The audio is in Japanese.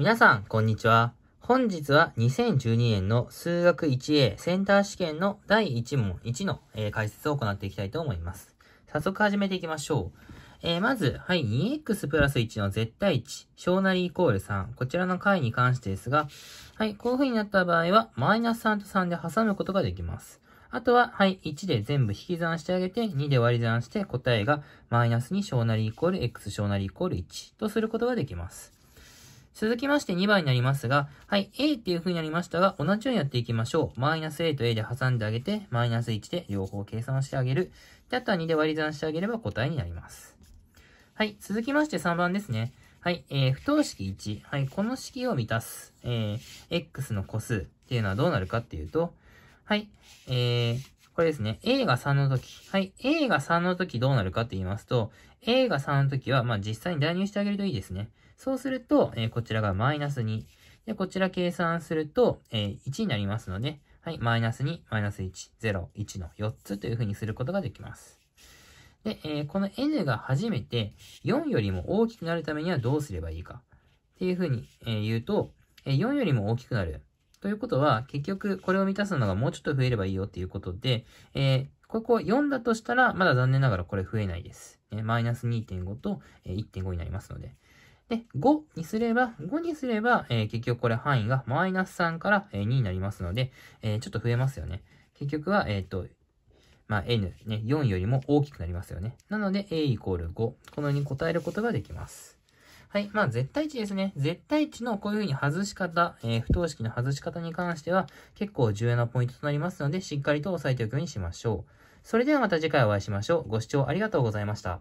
皆さん、こんにちは。本日は2012年の数学 1A センター試験の第1問1の、えー、解説を行っていきたいと思います。早速始めていきましょう。えー、まず、はい、2x プラス1の絶対値、小なりイコール3。こちらの解に関してですが、はい、こういう風になった場合は、マイナス3と3で挟むことができます。あとは、はい、1で全部引き算してあげて、2で割り算して答えが、マイナス2小なりイコール x 小なりイコール1とすることができます。続きまして2番になりますが、はい、A っていう風になりましたが、同じようにやっていきましょう。マイナス A と A で挟んであげて、マイナス1で両方計算してあげる。で、あとは2で割り算してあげれば答えになります。はい、続きまして3番ですね。はい、えー、不等式1。はい、この式を満たす、えー、x の個数っていうのはどうなるかっていうと、はい、えー、これですね。A が3の時。はい。A が3の時どうなるかって言いますと、A が3の時は、まあ、実際に代入してあげるといいですね。そうすると、えー、こちらがマイナス2。で、こちら計算すると、えー、1になりますので、はい。マイナス2、マイナス1、0、1の4つというふうにすることができます。で、えー、この n が初めて4よりも大きくなるためにはどうすればいいかっていうふうに、えー、言うと、えー、4よりも大きくなる。ということは、結局これを満たすのがもうちょっと増えればいいよっていうことで、えー、ここ4だとしたら、まだ残念ながらこれ増えないです。マイナス2.5と、1.5になりますので。で、5にすれば、5にすれば、えー、結局これ範囲がマイナス3から、2になりますので、えー、ちょっと増えますよね。結局は、えっ、と、まあ、n、ね、4よりも大きくなりますよね。なので、a イコール5。このように答えることができます。はい。まあ、絶対値ですね。絶対値のこういうふうに外し方、えー、不等式の外し方に関しては結構重要なポイントとなりますので、しっかりと押さえておくようにしましょう。それではまた次回お会いしましょう。ご視聴ありがとうございました。